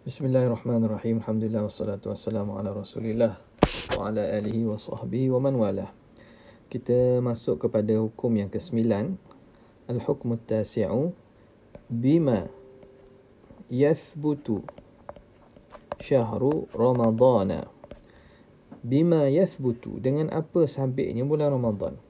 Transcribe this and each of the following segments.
Bismillahirrahmanirrahim. Alhamdulillah wassalatu wassalamu ala Rasulillah wa ala alihi wa sahbihi wa man wala. Kita masuk kepada hukum yang kesembilan. Al-hukmu tasi'u bima yathbutu syahru Ramadana. Bima yathbutu dengan apa sampainya bulan Ramadan.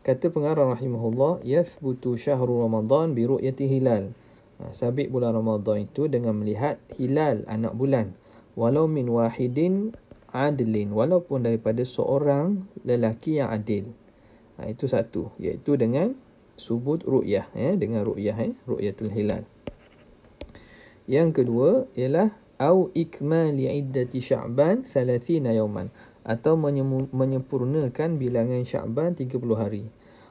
Kata pengarang rahimahullah yathbutu syahru Ramadan bi ru'yati hilal. Eh, sabit bulan Ramadhan itu dengan melihat hilal anak bulan walau min wahidin adilin, walaupun daripada seorang lelaki yang adil ha, itu satu iaitu dengan subut ru'yah eh? dengan ru'yah eh? Ya, tul hilal yang kedua ialah au ikmal iddati sya'ban 30 yawman atau menyempurnakan bilangan sya'ban 30 hari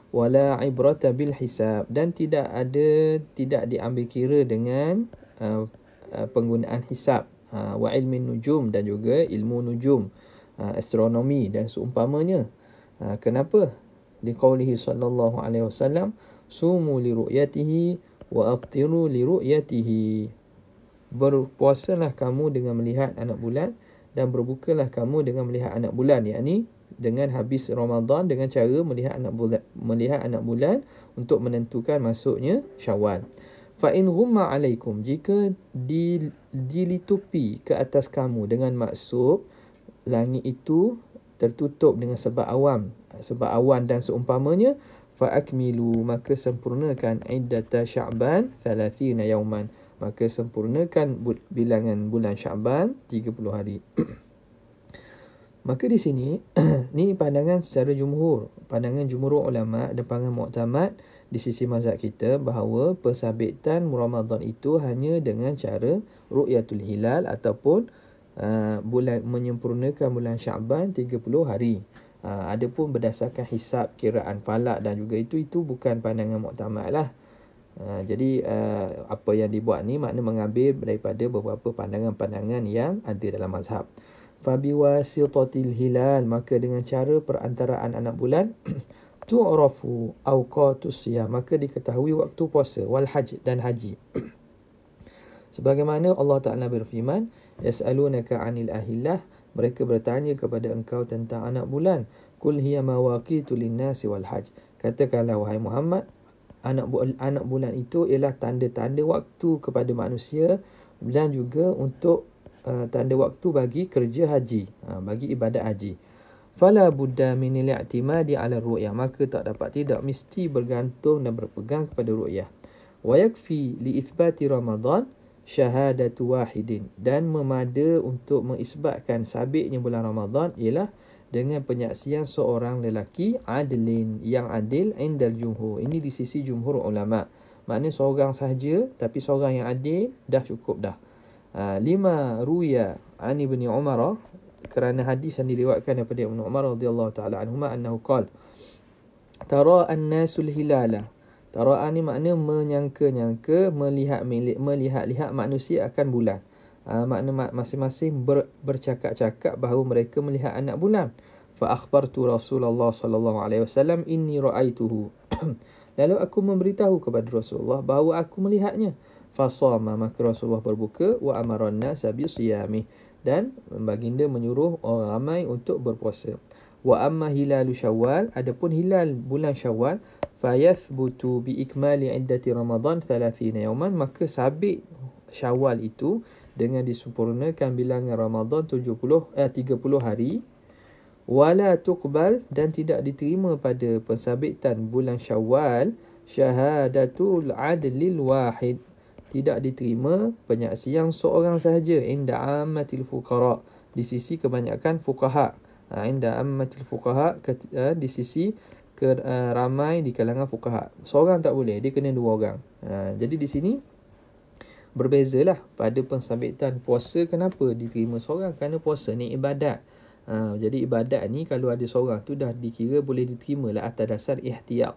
wala ibrata bil hisab dan tidak ada tidak diambil kira dengan uh, uh, penggunaan hisab uh, wa ilmi nujum dan juga ilmu nujum uh, astronomi dan seumpamanya uh, kenapa di qaulihi sallallahu alaihi wasallam sumu li ru'yatihi wa aftiru li ru'yatihi berpuasalah kamu dengan melihat anak bulan dan berbukalah kamu dengan melihat anak bulan yakni dengan habis Ramadan dengan cara melihat anak bulan melihat anak bulan untuk menentukan masuknya Syawal. Fa in ghumma alaikum jika dilitupi ke atas kamu dengan maksud langit itu tertutup dengan sebab awam sebab awan dan seumpamanya fa akmilu maka sempurnakan iddatu sya'ban 30 yauman maka sempurnakan bilangan bulan sya'ban 30 hari Maka di sini, ni pandangan secara jumhur. Pandangan jumhur ulama dan pandangan muktamad di sisi mazhab kita bahawa persabitan Ramadan itu hanya dengan cara ru'yatul hilal ataupun uh, bulan menyempurnakan bulan Syaban 30 hari. Uh, adapun berdasarkan hisap kiraan falak dan juga itu itu bukan pandangan muktamad lah. Uh, jadi uh, apa yang dibuat ni makna mengambil daripada beberapa pandangan-pandangan yang ada dalam mazhab fabiwasitatil hilal maka dengan cara perantaraan anak bulan tu orafu awqatus siyam maka diketahui waktu puasa wal haji dan haji sebagaimana Allah Taala berfirman yasalunaka 'anil ahillah mereka bertanya kepada engkau tentang anak bulan kul hiya mawaqitu linnasi wal haj katakanlah wahai Muhammad anak anak bulan itu ialah tanda-tanda waktu kepada manusia dan juga untuk Ah, tak ada waktu bagi kerja haji, ha, bagi ibadat haji. Fala budda min al-i'timadi 'ala ru'yah, maka tak dapat tidak mesti bergantung dan berpegang kepada ru'yah. Wa yakfi li ithbati Ramadan syahadatu wahidin dan memada untuk mengisbatkan sabitnya bulan Ramadan ialah dengan penyaksian seorang lelaki adlin yang adil indal jumhur. Ini di sisi jumhur ulama. Maknanya seorang sahaja tapi seorang yang adil dah cukup dah. Ah, lima ruya Ani bin Umar kerana hadis yang diriwayatkan daripada Ibnu Umar radhiyallahu taala anhuma annahu qala tara an-nasu al-hilala tara ani makna menyangka-nyangka melihat milik melihat-lihat manusia akan bulan ha, makna masing-masing ber, bercakap-cakap bahawa mereka melihat anak bulan fa akhbartu Rasulullah sallallahu alaihi wasallam inni raaituhu lalu aku memberitahu kepada Rasulullah bahawa aku melihatnya fasama maka Rasulullah berbuka wa amaranna sabi siyami dan baginda menyuruh orang ramai untuk berpuasa. Wa amma hilalu syawal adapun hilal bulan syawal fayathbutu bi ikmali iddati ramadan 30 yawman maka sabit syawal itu dengan disempurnakan bilangan ramadan 70 eh 30 hari wala tuqbal dan tidak diterima pada pensabitan bulan syawal syahadatul adlil wahid tidak diterima penyaksian seorang sahaja inda ammatil fuqara di sisi kebanyakan fuqaha ha, inda ammatil fuqaha ha, di sisi ke, ha, ramai di kalangan fuqaha seorang tak boleh dia kena dua orang jadi di sini berbezalah pada pensabitan puasa kenapa diterima seorang kerana puasa ni ibadat uh, jadi ibadat ni kalau ada seorang tu dah dikira boleh diterima lah atas dasar ihtiyat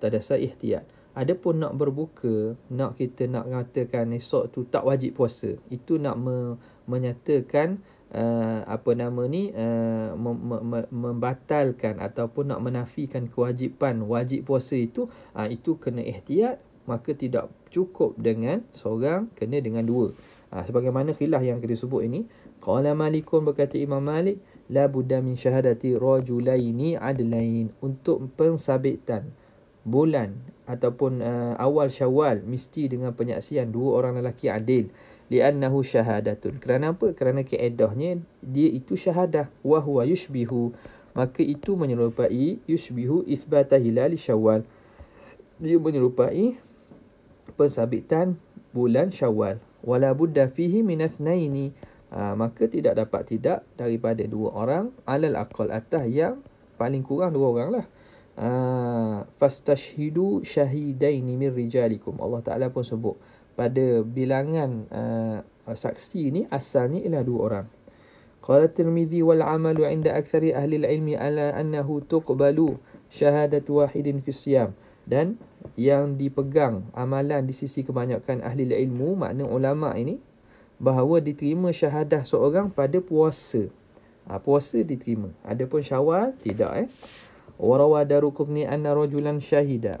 atas dasar ihtiyat Adapun nak berbuka, nak kita nak mengatakan esok tu tak wajib puasa. Itu nak me- menyatakan uh, apa nama ni uh, eh, mem- mem- membatalkan ataupun nak menafikan kewajipan wajib puasa itu, uh, itu kena ihtiyat, maka tidak cukup dengan seorang kena dengan dua. Uh, sebagaimana khilaf yang kita sebut ini, qala malikun berkata Imam Malik la budda min syahadati rajulaini adlain untuk pensabitan bulan ataupun uh, awal syawal mesti dengan penyaksian dua orang lelaki adil li'annahu syahadatun kerana apa kerana keedahnya dia itu syahadah wa huwa yushbihu maka itu menyerupai yushbihu isbata hilal syawal dia menyerupai pensabitan bulan syawal wala budda fihi min athnaini ha, maka tidak dapat tidak daripada dua orang alal aqal atah yang paling kurang dua orang lah Ah, fastashhidu shahidaini min rijalikum. Allah Taala pun sebut pada bilangan uh, saksi ni asalnya ialah dua orang. Qala Tirmizi wal amalu inda aktsari ahli al-ilmi ala annahu tuqbalu shahadatu wahidin fi siyam dan yang dipegang amalan di sisi kebanyakan ahli ilmu makna ulama ini bahawa diterima syahadah seorang pada puasa ha, puasa diterima adapun syawal tidak eh وروى دار قطني أن رجلا شهيدا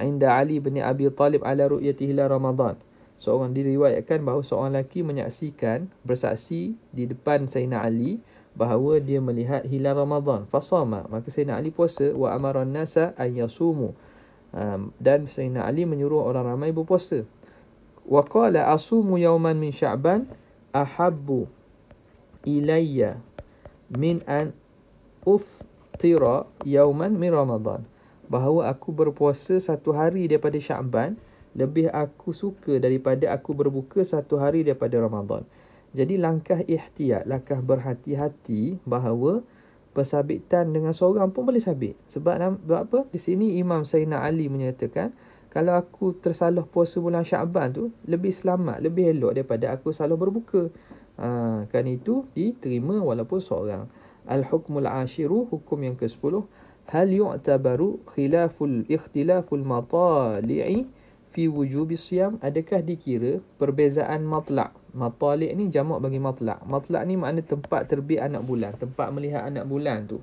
عند علي بن أبي طالب على رؤيته إلى رمضان seorang diriwayatkan bahawa seorang lelaki menyaksikan bersaksi di depan Sayyidina Ali bahawa dia melihat hilal Ramadan fasama maka Sayyidina Ali puasa wa amara nasa an yasumu dan Sayyidina Ali menyuruh orang ramai berpuasa wa qala asumu yawman min sya'ban ahabbu ilayya min an iftira yauman min Ramadan. Bahawa aku berpuasa satu hari daripada Syaban lebih aku suka daripada aku berbuka satu hari daripada Ramadan. Jadi langkah ihtiyat, langkah berhati-hati bahawa persabitan dengan seorang pun boleh sabit. Sebab, sebab apa? Di sini Imam Sayyidina Ali menyatakan, kalau aku tersalah puasa bulan Syaban tu, lebih selamat, lebih elok daripada aku salah berbuka. Ha, kan itu diterima walaupun seorang. Al-Hukmul Ashiru, hukum yang ke-10. Hal yu'tabaru khilaful ikhtilaful matali'i fi wujubi siyam? Adakah dikira perbezaan matla' Matali' ni jamak bagi matla' Matla' ni makna tempat terbit anak bulan. Tempat melihat anak bulan tu.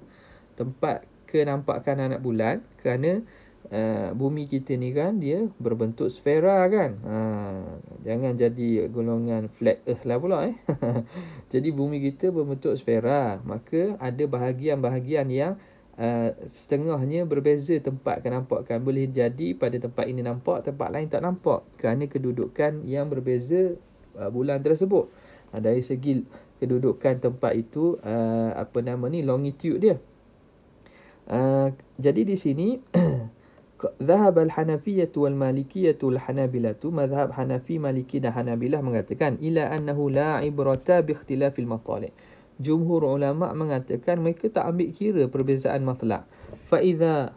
Tempat kenampakkan anak bulan kerana... Eh, bumi kita ni kan dia berbentuk sfera kan. Ha, jangan jadi golongan flat earth lah pula eh. jadi bumi kita berbentuk sfera. Maka ada bahagian-bahagian yang uh, setengahnya berbeza tempat kan Boleh jadi pada tempat ini nampak, tempat lain tak nampak. Kerana kedudukan yang berbeza uh, bulan tersebut. Ha, dari segi kedudukan tempat itu, uh, apa nama ni, longitude dia. Uh, jadi di sini Zahab al-Hanafiyah ذهب الحنفية والمالكية الحنابلة mazhab Hanafi, Maliki dan حنابلة mengatakan إلى أنه لا عبرة باختلاف المطالع جمهور علماء mengatakan mereka tak ambil kira perbezaan مطلع فإذا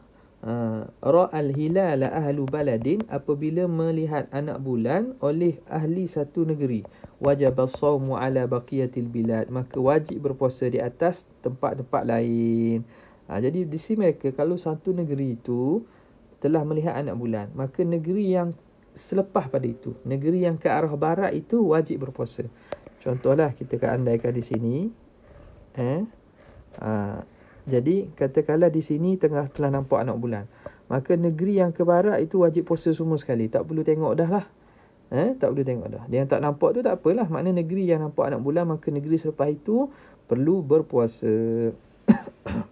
رأى الهلال أهل بلد apabila melihat anak bulan oleh ahli satu negeri wajib الصوم على بقية البلاد maka wajib berpuasa di atas tempat-tempat lain ha, jadi di sini mereka kalau satu negeri itu telah melihat anak bulan maka negeri yang selepas pada itu negeri yang ke arah barat itu wajib berpuasa contohlah kita keandaikan di sini eh aa, ah, jadi katakanlah di sini tengah telah nampak anak bulan maka negeri yang ke barat itu wajib puasa semua sekali tak perlu tengok dah lah eh tak perlu tengok dah yang tak nampak tu tak apalah makna negeri yang nampak anak bulan maka negeri selepas itu perlu berpuasa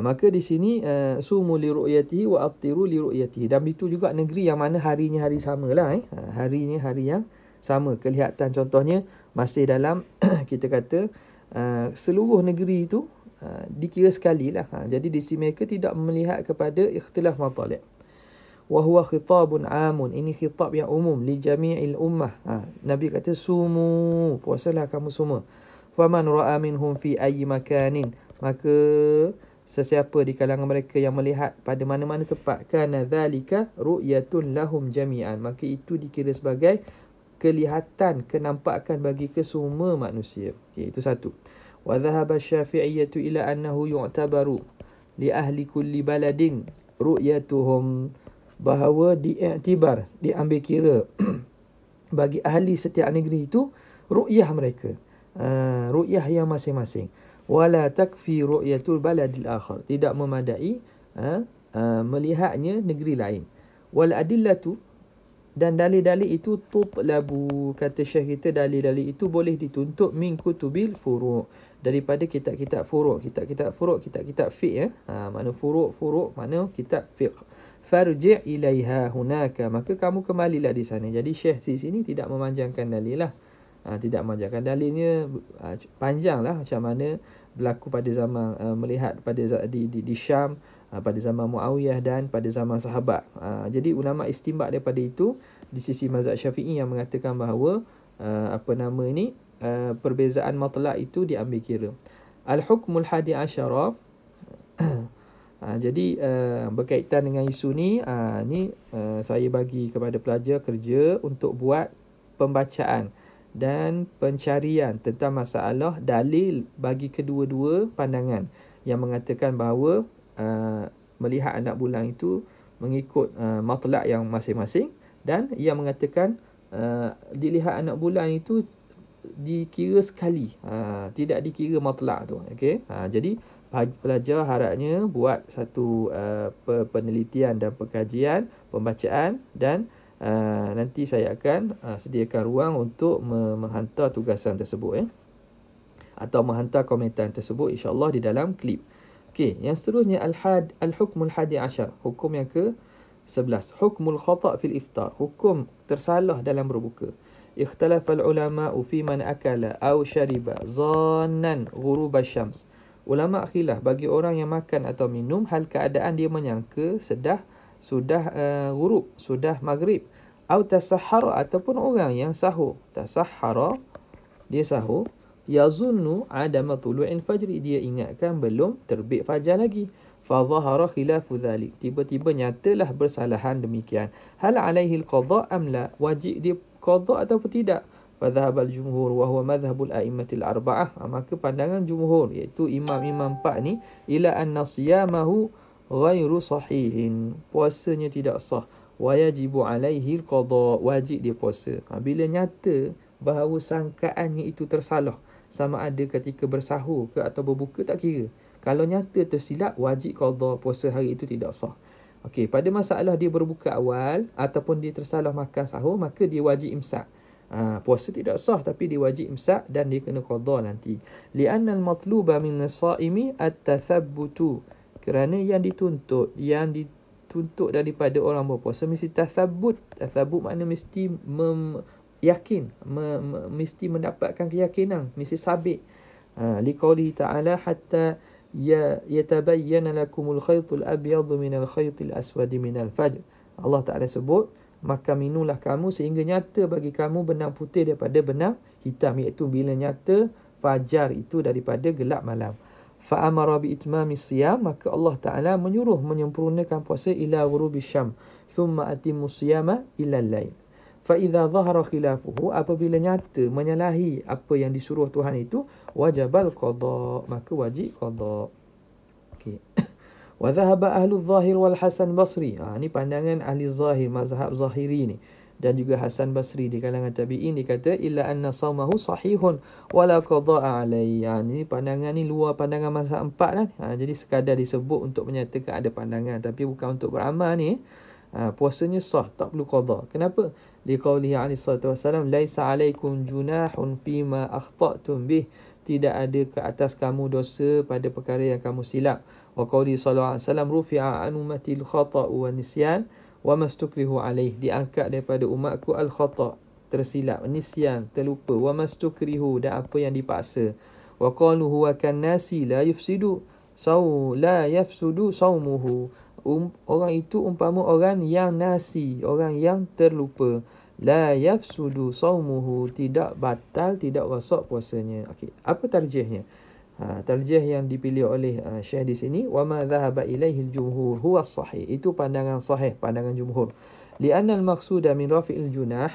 Ah, maka di sini uh, sumu li ru'yatihi wa aftiru li ru'yatihi dan itu juga negeri yang mana harinya hari samalah eh ah, harinya hari yang sama kelihatan contohnya masih dalam kita kata uh, seluruh negeri itu uh, dikira sekali lah ha, jadi di sini mereka tidak melihat kepada ikhtilaf matalik wa huwa khitabun amun ini khitab yang umum li jami'il ummah ha, nabi kata sumu puasalah kamu semua faman ra'a minhum fi ayyi makanin maka sesiapa di kalangan mereka yang melihat pada mana-mana tempat kana zalika ru'yatun lahum jami'an maka itu dikira sebagai kelihatan kenampakan bagi kesemua manusia okey itu satu wa dhahaba syafi'iyyatu ila annahu yu'tabaru li ahli kulli baladin ru'yatuhum bahawa diiktibar diambil kira bagi ahli setiap negeri itu ru'yah mereka uh, ru'yah yang masing-masing wala takfi ru'yatul baladil akhar tidak memadai ha, ha, melihatnya negeri lain wal adillatu dan dalil-dalil itu tutlabu kata syekh kita dalil-dalil itu boleh dituntut min kutubil furu' daripada kitab-kitab furu' kitab-kitab furu' kitab-kitab fiqh ya ha, mana furu' furu' mana kitab fiqh farji' ilaiha hunaka maka kamu kembalilah di sana jadi syekh di sini tidak memanjangkan dalilah ha, tidak memanjangkan dalilnya ha, panjanglah macam mana berlaku pada zaman ha, melihat pada di di, di Syam ha, pada zaman Muawiyah dan pada zaman sahabat ha, jadi ulama istimbak daripada itu di sisi mazhab Syafi'i yang mengatakan bahawa ha, apa nama ini ha, perbezaan matlaq itu diambil kira al hukmul hadi asyara Ha, jadi uh, berkaitan dengan isu ni uh, ni uh, saya bagi kepada pelajar kerja untuk buat pembacaan dan pencarian tentang masalah dalil bagi kedua-dua pandangan yang mengatakan bahawa uh, melihat anak bulan itu mengikut uh, matlak yang masing-masing dan yang mengatakan uh, dilihat anak bulan itu dikira sekali uh, tidak dikira matlak tu okey uh, jadi pelajar harapnya buat satu uh, penelitian dan pengkajian pembacaan dan Ah, nanti saya akan uh, sediakan ruang untuk me menghantar tugasan tersebut eh. atau menghantar komentar tersebut insyaallah di dalam klip okey yang seterusnya al-had al-hukmul hadi asyar hukum yang ke 11 hukmul khata fil iftar hukum tersalah dalam berbuka ikhtalaf al-ulama fi man akala aw shariba zannan ghurub asy-syams ulama khilaf bagi orang yang makan atau minum hal keadaan dia menyangka sedah sudah uh, ah, ghurub sudah maghrib Au tasahara ataupun orang yang sahur. Tasahara, dia sahur. Yazunnu adama tulu'in fajri. Dia ingatkan belum terbit fajar lagi. Fadhahara khilafu thalik. Tiba-tiba nyatalah bersalahan demikian. Hal alaihi al-qadha' amla. Wajib dia qadha' ataupun tidak. Fadhahab al-jumhur wa huwa madhahab al-a'immat al-arba'ah. Ah, maka pandangan jumhur iaitu imam-imam pak ni. Ila anna siyamahu ghairu sahihin. Puasanya tidak sah wajib alaihi qada wajib dia puasa ha, bila nyata bahawa sangkaannya itu tersalah sama ada ketika bersahur ke atau berbuka tak kira kalau nyata tersilap wajib qada puasa hari itu tidak sah okey pada masalah dia berbuka awal ataupun dia tersalah makan sahur maka dia wajib imsak ha, puasa tidak sah tapi dia wajib imsak dan dia kena qada nanti li'anna al-matluba min as-sa'imi at-tathabbutu kerana yang dituntut yang di dituntut daripada orang berpuasa mesti tasabut. Tasabut makna mesti mem, yakin, mesti mendapatkan keyakinan, mesti sabit. Ha, liqauli ta'ala hatta ya yatabayyana lakumul khaytul abyadu minal khaytil min al fajr. Allah Ta'ala sebut, maka minulah kamu sehingga nyata bagi kamu benang putih daripada benang hitam iaitu bila nyata fajar itu daripada gelap malam fa'amara bi itmami siyam maka Allah Taala menyuruh menyempurnakan puasa ila ghurubi syam thumma atimmu siyama ila lain fa idza dhahara khilafuhu apabila nyata menyalahi apa yang disuruh Tuhan itu wajibal qada maka wajib qada okey wa dhahaba ahli zahir wal hasan basri ah ha, ni pandangan ahli zahir mazhab zahiri ni dan juga Hasan Basri di kalangan tabi'in dia kata illa anna saumahu sahihun wa la qada'a alaihi ha, ini pandangan ni luar pandangan masa empat kan ha, jadi sekadar disebut untuk menyatakan ada pandangan tapi bukan untuk beramal ni eh. ha, puasanya sah tak perlu qada kenapa li sallallahu alaihi wasallam wasalam laisa alaikum junahun fima akhtatum bih tidak ada ke atas kamu dosa pada perkara yang kamu silap wa qawli sallallahu alaihi wasallam rufi'a an ummatil khata'u wa nisyan wa mastukrihu alaih diangkat daripada umatku al khata tersilap nisyan terlupa wa mastukrihu dan apa yang dipaksa wa qalu huwa kan nasi la yufsidu saw la yafsudu saumuhu um, orang itu umpama orang yang nasi orang yang terlupa la yafsudu saumuhu tidak batal tidak rosak puasanya okey apa tarjihnya Terjemah yang dipilih oleh uh, Syekh di sini wa ma dhahaba ilaihi al-jumhur huwa sahih. Itu pandangan sahih, pandangan jumhur. Li'anna al-maqsuda min rafi'il junah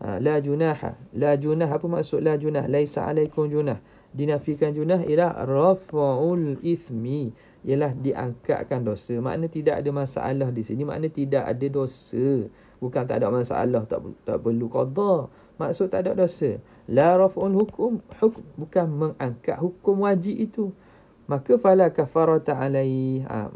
ah, la junaha. La junah apa maksud la junah? Laisa alaikum junah. Dinafikan junah ialah rafa'ul ithmi ialah diangkatkan dosa. Makna tidak ada masalah di sini. Makna tidak ada dosa. Bukan tak ada masalah. Tak, tak perlu qadar maksud tak ada dosa la raf'ul hukum hukum bukan mengangkat hukum wajib itu maka fala kafarata alai ha,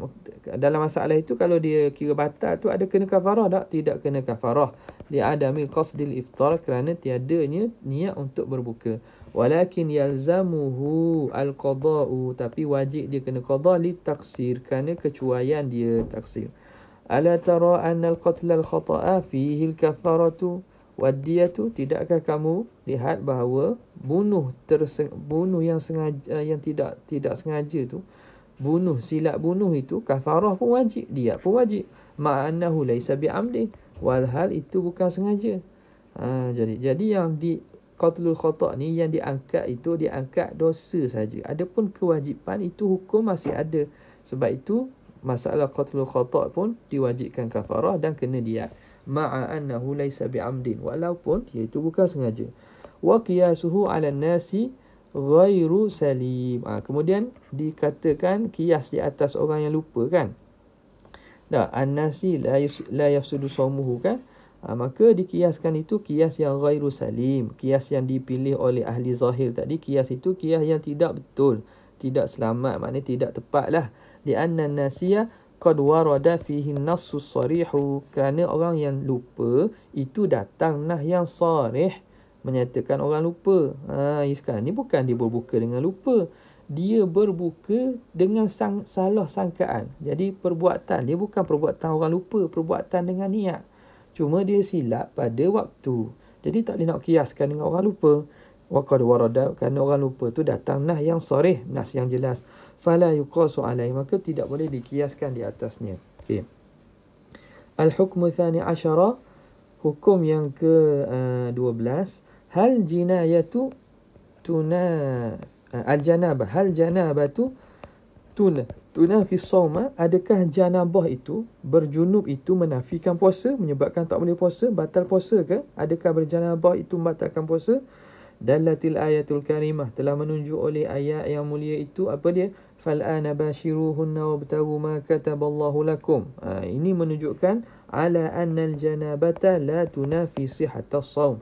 dalam masalah itu kalau dia kira batal tu ada kena kafarah tak tidak kena kafarah dia ada mil qasdil iftar kerana tiadanya niat untuk berbuka walakin yalzamuhu al qada'u tapi wajib dia kena qada li taksir kerana kecuaian dia taksir ala tara anna al qatla al khata'a fihi al kafaratu Wadiyatu tidakkah kamu lihat bahawa bunuh terseng, bunuh yang sengaja eh, yang tidak tidak sengaja tu bunuh silap bunuh itu kafarah pun wajib dia pun wajib ma'annahu laisa bi'amdi walhal itu bukan sengaja ha, jadi jadi yang di qatlul khata ni yang diangkat itu diangkat dosa saja adapun kewajipan itu hukum masih ada sebab itu masalah qatlul khata pun diwajibkan kafarah dan kena diat ma'a annahu laysa bi'amdin walaupun iaitu bukan sengaja wa qiyasuhu 'ala nasi ghairu salim ha, kemudian dikatakan kias di atas orang yang lupa kan dah annasi la, yus, la yafsudu sawmuhu kan ha, maka dikiaskan itu kias yang ghairu salim kias yang dipilih oleh ahli zahir tadi kias itu kias yang tidak betul tidak selamat maknanya tidak tepatlah di anna nasiya qad warada fihi nassu sarih kerana orang yang lupa itu datang nah yang sarih menyatakan orang lupa ha sekarang ni bukan dia berbuka dengan lupa dia berbuka dengan sang, salah sangkaan jadi perbuatan dia bukan perbuatan orang lupa perbuatan dengan niat cuma dia silap pada waktu jadi tak boleh nak kiaskan dengan orang lupa waqad warada kerana orang lupa tu datang nah yang sarih nas yang jelas fala yuqasu alaihi maka tidak boleh dikiaskan di atasnya okey al hukm thani ashara hukum yang ke uh, eh, 12 hal jinayatu tuna uh, eh, al janaba hal janabatu tuna tuna fi sawma adakah janabah itu berjunub itu menafikan puasa menyebabkan tak boleh puasa batal puasa ke adakah berjanabah itu membatalkan puasa dalatil ayatul karimah telah menunjuk oleh ayat yang mulia itu apa dia فالآن باشروهن وابتغوا ما كتب الله لكم ini menunjukkan ala anna al-janabata la tunafi sihat as-sawm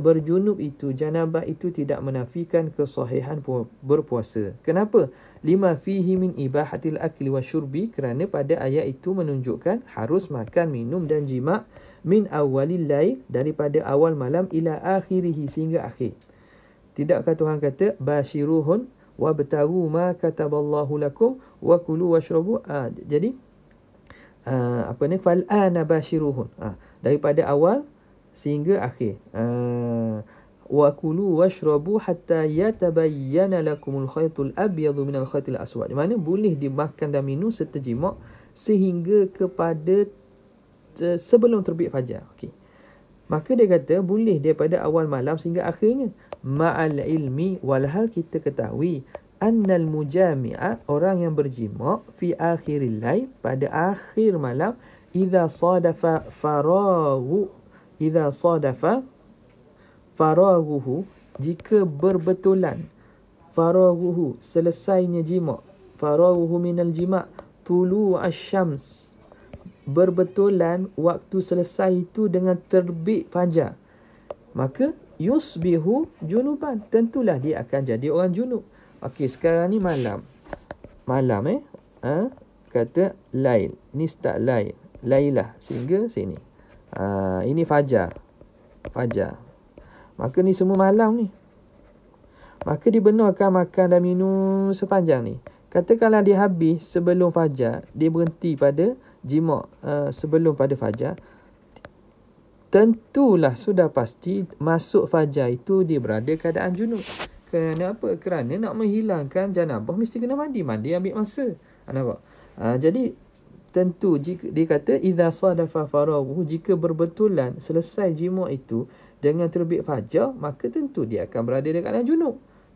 berjunub itu janabah itu tidak menafikan kesahihan berpuasa kenapa lima fihi min ibahatil akli washurbi kerana pada ayat itu menunjukkan harus makan minum dan jima min awalil lail daripada awal malam ila akhirih sehingga akhir tidakkah tuhan kata bashiruhun wabtaru ma kataballahu lakum wa kulu washrabu ah jadi uh, apa ni fal anabashiruhun ah daripada awal sehingga akhir wa kulu washrabu hatta yatabayyana lakumul khaytul abyadhu minal khaytil aswad di boleh dimakan dan minum serta jima sehingga kepada sebelum terbit fajar okey Maka dia kata boleh daripada awal malam sehingga akhirnya. Ma'al ilmi walhal kita ketahui. Annal mujami'a orang yang berjimak fi akhiril lain pada akhir malam. Iza sadafa faragu Iza sadafa farahuhu. Jika berbetulan. Farahuhu. Selesainya jimak. Farahuhu minal jimak. Tulu asyams berbetulan waktu selesai itu dengan terbit fajar maka yusbihu junuban tentulah dia akan jadi orang junub okey sekarang ni malam malam eh ha? kata lain ni start lain lailah sehingga sini ha, ini fajar fajar maka ni semua malam ni maka dibenarkan makan dan minum sepanjang ni katakanlah dia habis sebelum fajar dia berhenti pada jima uh, eh, sebelum pada fajar tentulah sudah pasti masuk fajar itu dia berada keadaan junub kenapa kerana nak menghilangkan janabah mesti kena mandi mandi ambil masa ah, nampak uh, jadi tentu jika dia kata idza sadafa farahu jika berbetulan selesai jima itu dengan terbit fajar maka tentu dia akan berada dekat keadaan junub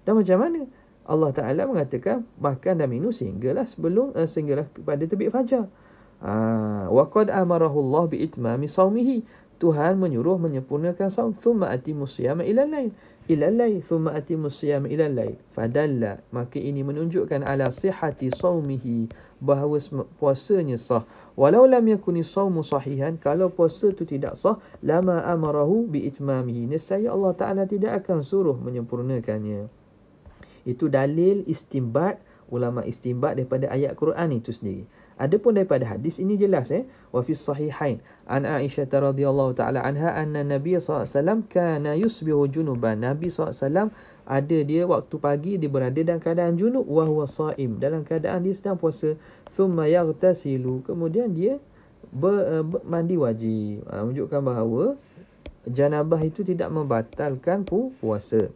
dan macam mana Allah Taala mengatakan makan dan minum sehinggalah sebelum uh, sehinggalah pada terbit fajar Ha, wa qad amarahu Allah bi itmami saumihi. Tuhan menyuruh menyempurnakan saum. Thumma atimu siyama ila lain. Ila lain. Thumma atimu siyama ila lain. Fadalla. Maka ini menunjukkan ala sihati saumihi. Bahawa puasanya sah. Walau lam yakuni saumu sahihan. Kalau puasa itu tidak sah. Lama amarahu bi itmamihi. Nisaya Allah Ta'ala tidak akan suruh menyempurnakannya. Itu dalil istimbat. Ulama istimbat daripada ayat Quran itu sendiri. Adapun daripada hadis ini jelas eh wa fi sahihain an Aisyah radhiyallahu taala anha anna Nabi SAW alaihi wasallam kana yusbihu junuban Nabi SAW ada dia waktu pagi dia berada dalam keadaan junub wa huwa saim dalam keadaan dia sedang puasa thumma yaghtasilu kemudian dia ber, uh, e, ber, mandi wajib uh, menunjukkan bahawa janabah itu tidak membatalkan pu puasa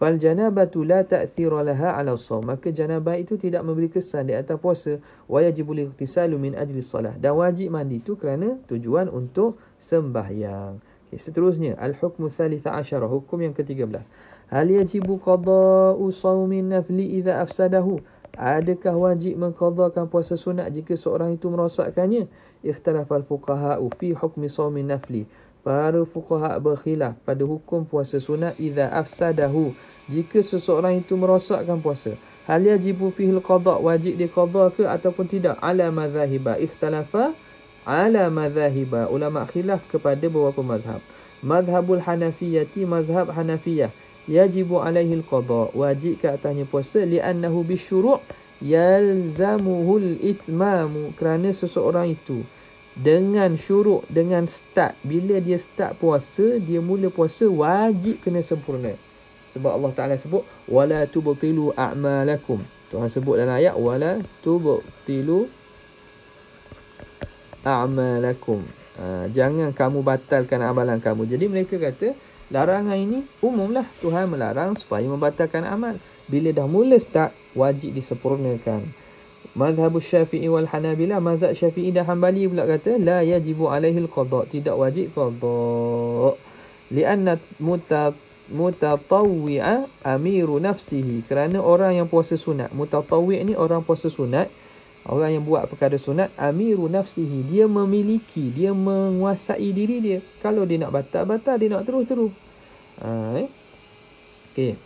Fal janabatu la ta'thira laha 'ala as-sawm. Maka janabah itu tidak memberi kesan di atas puasa. Wa yajibu al-ightisalu min ajli salah Dan wajib mandi itu kerana tujuan untuk sembahyang. Okay, seterusnya al-hukmu thalitha asyara hukum yang ke-13. Hal yajibu qada'u sawmin nafli idza afsadahu? Adakah wajib mengqadakan puasa sunat jika seorang itu merosakkannya? Ikhtilafal fuqaha fi hukmi sawmin nafli para fuqaha berkhilaf pada hukum puasa sunat idza afsadahu jika seseorang itu merosakkan puasa hal yajibu fihi alqada wajib di qada ke ataupun tidak ala madzahiba ikhtalafa ala madzahiba ulama khilaf kepada beberapa mazhab madhabul hanafiyati mazhab hanafiyah yajibu alaihi alqada wajib ke atasnya puasa li annahu bisyuru' yalzamuhu itmamu kerana seseorang itu dengan syuruk dengan start bila dia start puasa dia mula puasa wajib kena sempurna sebab Allah Taala sebut wala tubtilu a'malakum Tuhan sebut dalam ayat wala tubtilu a'malakum ha, jangan kamu batalkan amalan kamu jadi mereka kata larangan ini umumlah Tuhan melarang supaya membatalkan amal bila dah mula start wajib disempurnakan Mazhab Syafi'i wal Hanabila Mazhab Syafi'i dan Hanbali pula kata La yajibu alaihi al-qadha Tidak wajib qadha Lianna mutatawwi'a amiru nafsihi Kerana orang yang puasa sunat Mutatawwi' ni orang puasa sunat Orang yang buat perkara sunat Amiru nafsihi Dia memiliki Dia menguasai diri dia Kalau dia nak batal Batal dia nak terus-terus ha, eh? Okay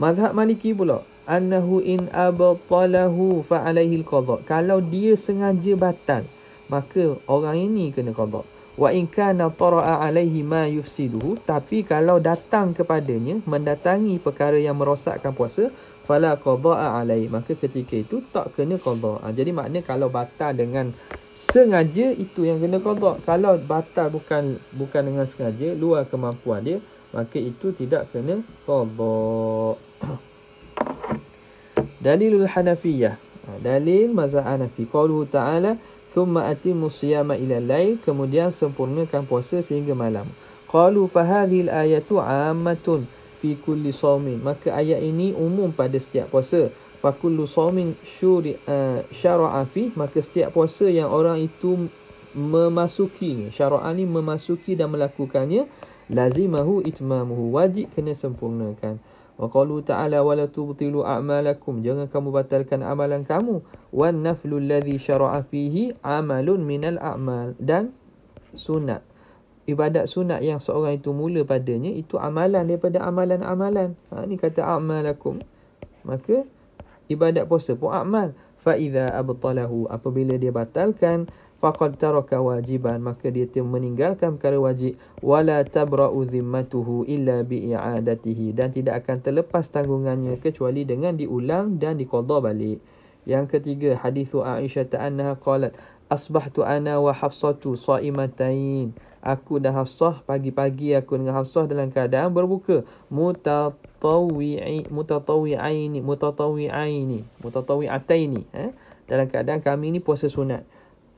Mazhab Maliki pula annahu in abtalahu fa alaihi alqada kalau dia sengaja batal maka orang ini kena qada wa in kana tara'a alaihi ma yufsiduhu tapi kalau datang kepadanya mendatangi perkara yang merosakkan puasa fala qada'a alaihi maka ketika itu tak kena qada ha, jadi makna kalau batal dengan sengaja itu yang kena qada kalau batal bukan bukan dengan sengaja luar kemampuan dia maka itu tidak kena qada Dalilul Hanafiyah. Ha, dalil mazhab Hanafi. Qauluhu ta'ala thumma atimu siyama ila lail kemudian sempurnakan puasa sehingga malam. Qalu fa hadhihi al-ayatu 'ammatun fi kulli shaumin. Maka ayat ini umum pada setiap puasa. Fa kullu shaumin syuri eh, syara'a fi maka setiap puasa yang orang itu memasuki syara'a ni memasuki dan melakukannya lazimahu itmamuhu wajib kena sempurnakan. Waqalu ta'ala wa la tubtilu a'malakum jangan kamu batalkan amalan kamu wan naflu alladhi syara'a fihi amalun minal a'mal dan sunat ibadat sunat yang seorang itu mula padanya itu amalan daripada amalan-amalan ha ni kata a'malakum maka ibadat puasa pun amal fa idza abtalahu apabila dia batalkan faqad taraka wajiban maka dia meninggalkan perkara wajib wala tabra'u zimmatuhu illa bi i'adatihi dan tidak akan terlepas tanggungannya kecuali dengan diulang dan diqadha balik yang ketiga hadis Aisyah ta'annaha qalat asbahtu ana wa hafsatu sa'imatain aku dan Hafsah pagi-pagi aku dengan Hafsah dalam keadaan berbuka mutatawi'i mutatawi'aini mutatawi'aini mutatawi'ataini eh dalam keadaan kami ni puasa sunat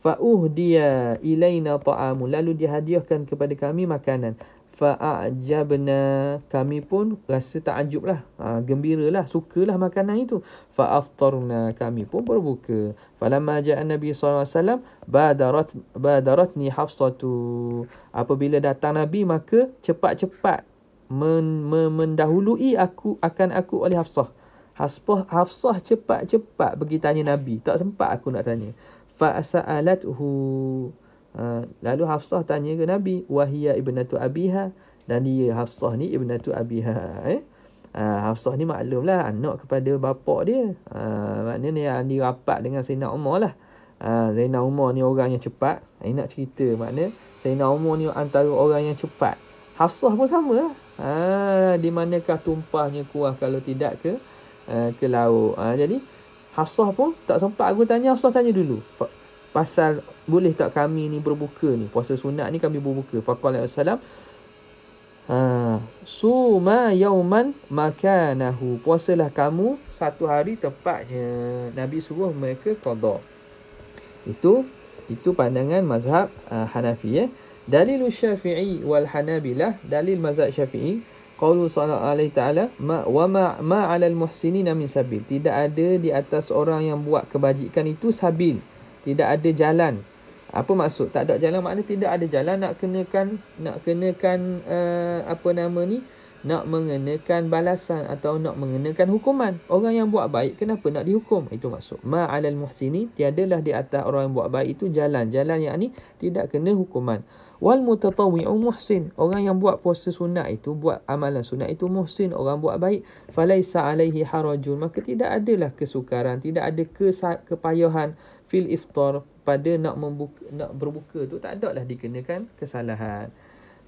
fa'uh dia ilaina ta'amu lalu dia hadiahkan kepada kami makanan fa'ajabna kami pun rasa takjub lah ha, gembiralah sukalah makanan itu fa'aftarna kami pun berbuka falamma ja'a nabi sallallahu alaihi wasallam badarat badaratni hafsatu apabila datang nabi maka cepat-cepat men, men, mendahului aku akan aku oleh hafsah Hafsah, Hafsah cepat-cepat pergi tanya Nabi. Tak sempat aku nak tanya fa'asa'alathu uh, ah, lalu Hafsah tanya ke Nabi wahia ibnatu abiha dan dia Hafsah ni ibnatu abiha eh uh, Hafsah ni Lah, anak kepada bapak dia uh, maknanya yang dirapat dengan Sayyidina Umar lah Ha, Zainal Umar ni orang yang cepat Saya nak cerita makna Zainal Umar ni antara orang yang cepat Hafsah pun sama ha, Di manakah tumpahnya kuah kalau tidak ke Ke laut ha, Jadi Hafsah pun tak sempat aku tanya Hafsah tanya dulu pasal boleh tak kami ni berbuka ni puasa sunat ni kami berbuka faqala alaihi wasallam ha suma yauman makanahu puasalah kamu satu hari tepatnya nabi suruh mereka qada itu itu pandangan mazhab uh, Hanafi eh ya. dalil Syafi'i wal Hanabilah dalil mazhab Syafi'i qawlu sallallahu Alaihi ta'ala wa ma ma 'alal muhsinina min sabil tidak ada di atas orang yang buat kebajikan itu sabil tidak ada jalan apa maksud tak ada jalan makna tidak ada jalan nak kenakan nak kenakan uh, apa nama ni nak mengenakan balasan atau nak mengenakan hukuman orang yang buat baik kenapa nak dihukum itu maksud ma 'alal muhsini tiadalah di atas orang yang buat baik itu jalan jalan yang ni tidak kena hukuman Wal mutatawi'u muhsin. Orang yang buat puasa sunat itu, buat amalan sunat itu muhsin. Orang buat baik. Falaisa alaihi harajun. Maka tidak adalah kesukaran. Tidak ada kesa- kepayahan fil iftar pada nak, membuka, nak berbuka tu tak ada lah dikenakan kesalahan.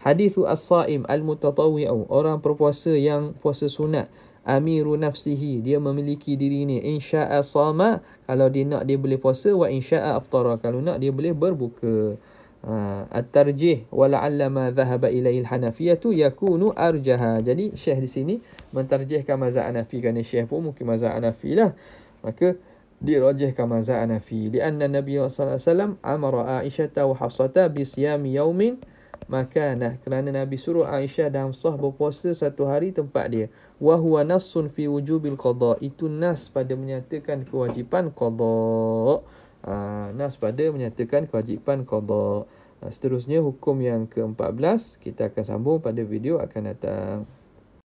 Hadithu as-sa'im al-mutatawi'u. Orang berpuasa yang puasa sunat. Amiru nafsihi. Dia memiliki diri ni. Insya'a sama. Kalau dia nak dia boleh puasa. Wa insya'a aftara. Kalau nak dia boleh berbuka. Ha, at-tarjih wala allama dhahaba ilaihi al-hanafiyatu yakunu arjaha jadi syekh di sini mentarjihkan mazhab hanafi kerana syekh pun mungkin mazhab hanafi lah maka dirajihkan mazhab hanafi li anna nabiy sallallahu alaihi wasallam amara aisyah wa hafsata bi siyam yawmin maka nah kerana nabi suruh aisyah dan hafsah berpuasa satu hari tempat dia wa huwa nassun fi wujubil qada itu nas pada menyatakan kewajipan qada Ah, nas pada menyatakan kewajipan qadar. Ah, seterusnya hukum yang ke-14 kita akan sambung pada video akan datang.